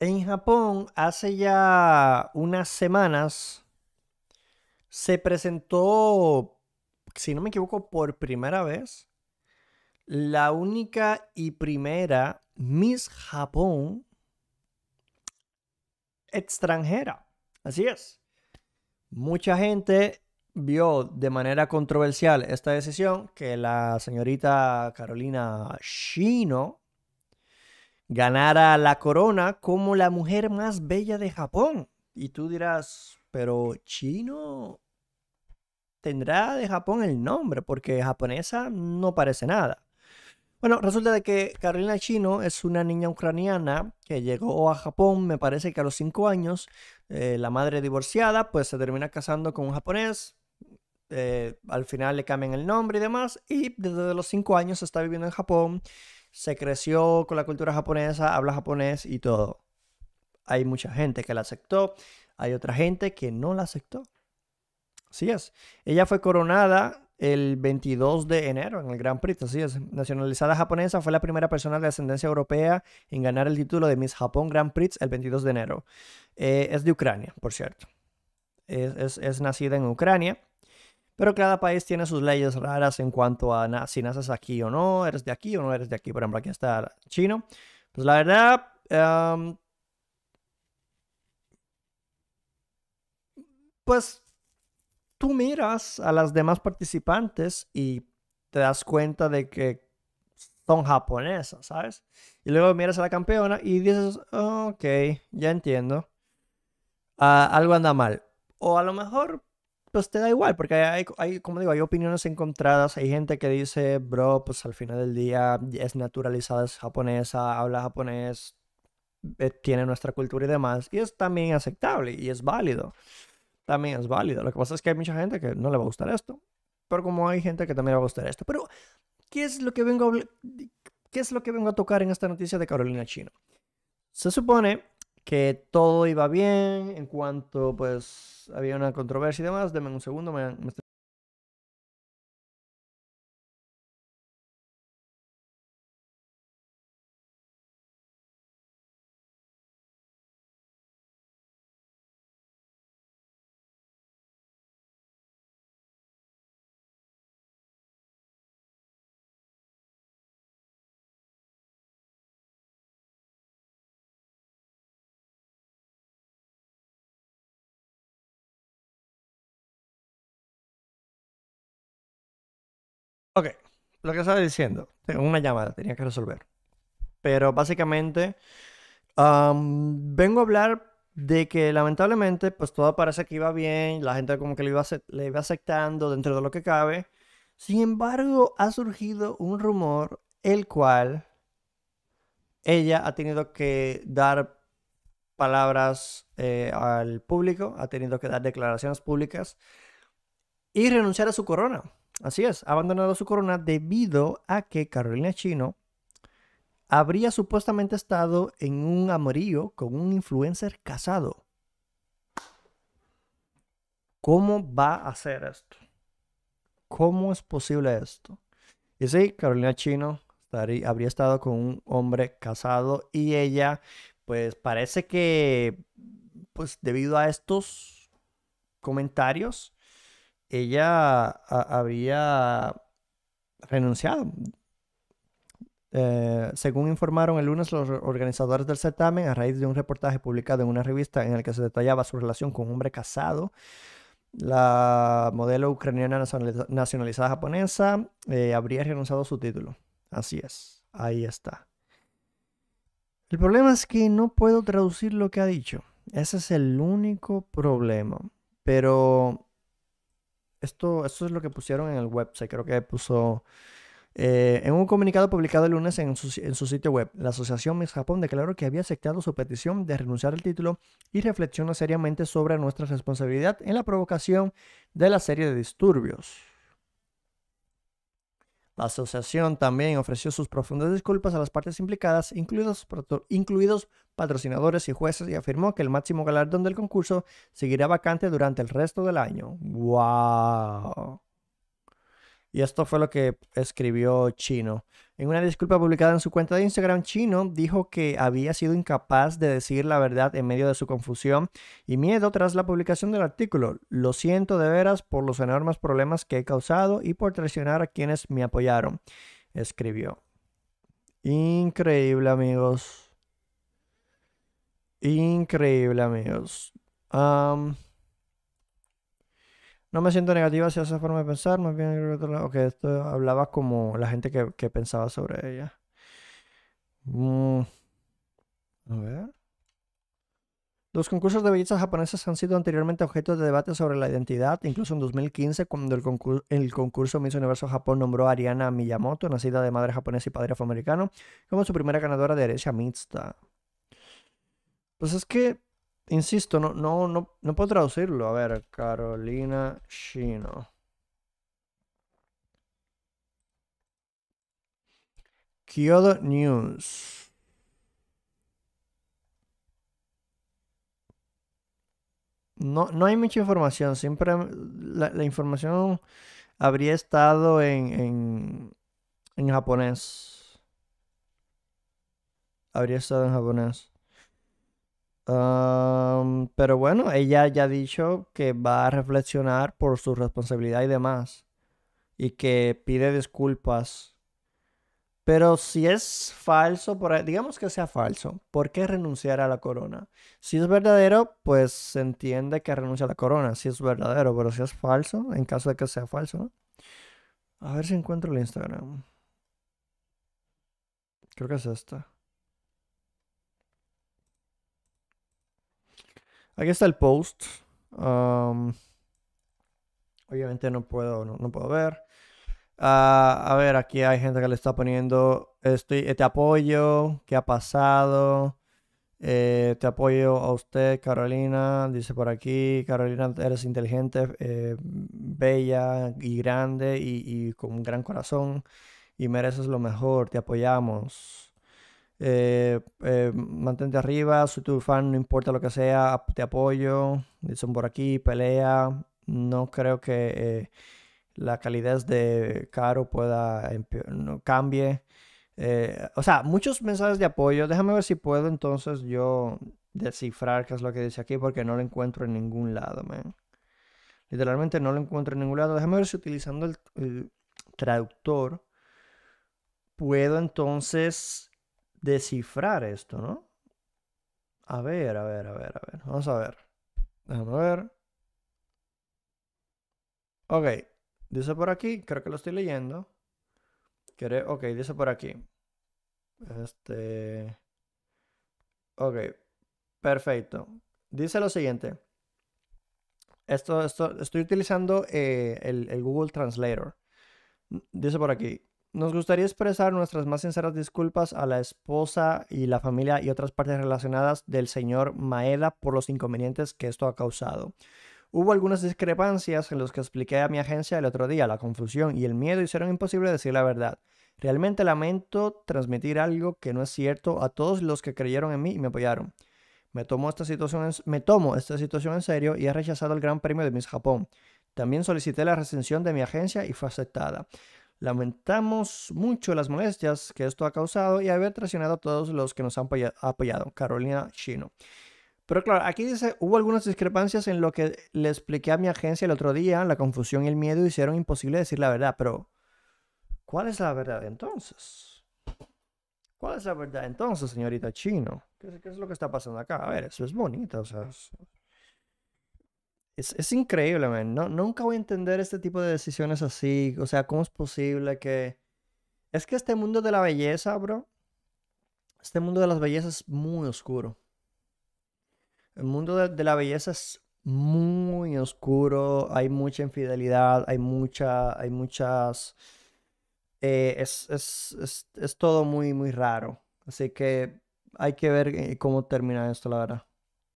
En Japón, hace ya unas semanas, se presentó, si no me equivoco, por primera vez, la única y primera Miss Japón extranjera. Así es. Mucha gente vio de manera controversial esta decisión que la señorita Carolina Shino ganara la corona como la mujer más bella de Japón. Y tú dirás, pero chino tendrá de Japón el nombre, porque japonesa no parece nada. Bueno, resulta de que Carolina Chino es una niña ucraniana que llegó a Japón, me parece que a los cinco años, eh, la madre divorciada, pues se termina casando con un japonés, eh, al final le cambian el nombre y demás, y desde los cinco años está viviendo en Japón, se creció con la cultura japonesa, habla japonés y todo. Hay mucha gente que la aceptó, hay otra gente que no la aceptó. Así es. Ella fue coronada el 22 de enero en el Gran Prix. Así es. Nacionalizada japonesa, fue la primera persona de ascendencia europea en ganar el título de Miss Japón Grand Prix el 22 de enero. Eh, es de Ucrania, por cierto. es, nacida en Ucrania. Pero cada país tiene sus leyes raras en cuanto a si naces aquí o no, eres de aquí o no eres de aquí. Por ejemplo, aquí está chino. Pues la verdad, pues tú miras a las demás participantes y te das cuenta de que son japonesas, ¿sabes? Y luego miras a la campeona y dices, ok, ya entiendo. Ah, algo anda mal. O a lo mejor pues te da igual, porque hay, como digo, hay opiniones encontradas, hay gente que dice, bro, pues al final del día es naturalizada, es japonesa, habla japonés, eh, tiene nuestra cultura y demás, y es también aceptable y es válido, también es válido. Lo que pasa es que hay mucha gente que no le va a gustar esto, pero como hay gente que también le va a gustar esto. Pero, ¿qué es lo que vengo ¿qué es lo que vengo a tocar en esta noticia de Carolina Chino? Se supone que todo iba bien, en cuanto pues había una controversia y demás, denme un segundo, me, Ok, lo que estaba diciendo, tengo una llamada, tenía que resolver. Pero básicamente, vengo a hablar de que lamentablemente, pues todo parece que iba bien, la gente como que le iba, le iba aceptando dentro de lo que cabe. Sin embargo, ha surgido un rumor el cual ella ha tenido que dar palabras eh, al público, ha tenido que dar declaraciones públicas y renunciar a su corona. Así es, ha abandonado su corona debido a que Carolina Chino habría supuestamente estado en un amorío con un influencer casado. ¿Cómo va a hacer esto? ¿Cómo es posible esto? Y sí, Carolina Chino habría estado con un hombre casado y ella, pues parece que, pues debido a estos comentarios, ella había renunciado. Eh, según informaron el lunes los organizadores del certamen, a raíz de un reportaje publicado en una revista en el que se detallaba su relación con un hombre casado, la modelo ucraniana nacionalizada japonesa eh, habría renunciado a su título. Así es, ahí está. El problema es que no puedo traducir lo que ha dicho. Ese es el único problema. Pero esto, esto es lo que pusieron en el se creo que puso... Eh, en un comunicado publicado el lunes en su, en su, sitio web, la Asociación Miss Japón declaró que había aceptado su petición de renunciar al título y reflexiona seriamente sobre nuestra responsabilidad en la provocación de la serie de disturbios. La asociación también ofreció sus profundas disculpas a las partes implicadas, incluidos, patrocinadores y jueces, y afirmó que el máximo galardón del concurso seguirá vacante durante el resto del año. ¡Wow! Y esto fue lo que escribió Chino. En una disculpa publicada en su cuenta de Instagram, Chino dijo que había sido incapaz de decir la verdad en medio de su confusión y miedo tras la publicación del artículo. Lo siento de veras por los enormes problemas que he causado y por traicionar a quienes me apoyaron, escribió. Increíble amigos. Increíble amigos. No me siento negativa hacia esa forma de pensar, más bien creo que esto hablaba como la gente que, pensaba sobre ella. Mm, a ver. Los concursos de belleza japonesas han sido anteriormente objeto de debate sobre la identidad, incluso en 2015, cuando el, concurso, el concurso Miss Universo Japón nombró a Ariana Miyamoto, nacida de madre japonesa y padre afroamericano, como su primera ganadora de herencia mixta. Pues es que Insisto, no, no, no, puedo traducirlo. A ver, Carolina Shino. Kyoto News. No, no hay mucha información. Siempre la, la información habría estado en, en, en japonés. Habría estado en japonés pero bueno, ella ya ha dicho que va a reflexionar por su responsabilidad y demás. Y que pide disculpas. Pero si es falso, por, digamos que sea falso, ¿por qué renunciar a la corona? Si es verdadero, pues se entiende que renuncia a la corona, si es verdadero, pero si es falso, en caso de que sea falso, A ver si encuentro el Instagram. Creo que es esta. Aquí está el post. Um, obviamente no puedo, no, puedo ver. Ah, a ver, aquí hay gente que le está poniendo estoy, eh, te apoyo, qué ha pasado. Eh, te apoyo a usted, Carolina. Dice por aquí, Carolina, eres inteligente, eh, bella y grande y con un gran corazón y mereces lo mejor. Te apoyamos. Eh, eh, mantente arriba, soy tu fan, no importa lo que sea, te apoyo, dicen por aquí, pelea. No creo que eh, la calidad de Caro pueda no, cambie. o sea, muchos mensajes de apoyo. Déjame ver si puedo entonces yo descifrar qué es lo que dice aquí porque no lo encuentro en ningún lado, Literalmente no lo encuentro en ningún lado. Déjame ver si utilizando el traductor puedo entonces descifrar esto, ¿no? A ver, a ver, a ver, a ver. Vamos a ver. Déjame ver. Ok. Dice por aquí, creo que lo estoy leyendo. ¿Quiere? Ok, dice por aquí. Este. Ok. Perfecto. Dice lo siguiente. Esto, esto estoy utilizando eh, el Google Translator. Dice por aquí, nos gustaría expresar nuestras más sinceras disculpas a la esposa y la familia y otras partes relacionadas del señor Maeda por los inconvenientes que esto ha causado. Hubo algunas discrepancias en los que expliqué a mi agencia el otro día. La confusión y el miedo hicieron imposible decir la verdad. Realmente lamento transmitir algo que no es cierto a todos los que creyeron en mí y me apoyaron. Me tomo esta situación en, me tomo esta situación en serio y he rechazado el Gran Premio de Miss Japón. También solicité la recensión de mi agencia y fue aceptada. Lamentamos mucho las molestias que esto ha causado y haber traicionado a todos los que nos han apoyado. Carolina Chino. Pero claro, aquí dice, hubo algunas discrepancias en lo que le expliqué a mi agencia el otro día. La confusión y el miedo hicieron imposible decir la verdad. Pero, ¿cuál es la verdad entonces? ¿Cuál es la verdad entonces, señorita Chino? ¿Qué, es lo que está pasando acá? A ver, eso es bonito. O sea, es, increíble, man. No, nunca voy a entender este tipo de decisiones así. O sea, ¿cómo es posible que... Es que este mundo de la belleza, bro. Este mundo de las bellezas es muy oscuro. El mundo de, la belleza es muy oscuro. Hay mucha infidelidad. Hay mucha. Hay muchas. Eh, es, es, todo muy, muy raro. Así que hay que ver eh, cómo termina esto, la verdad.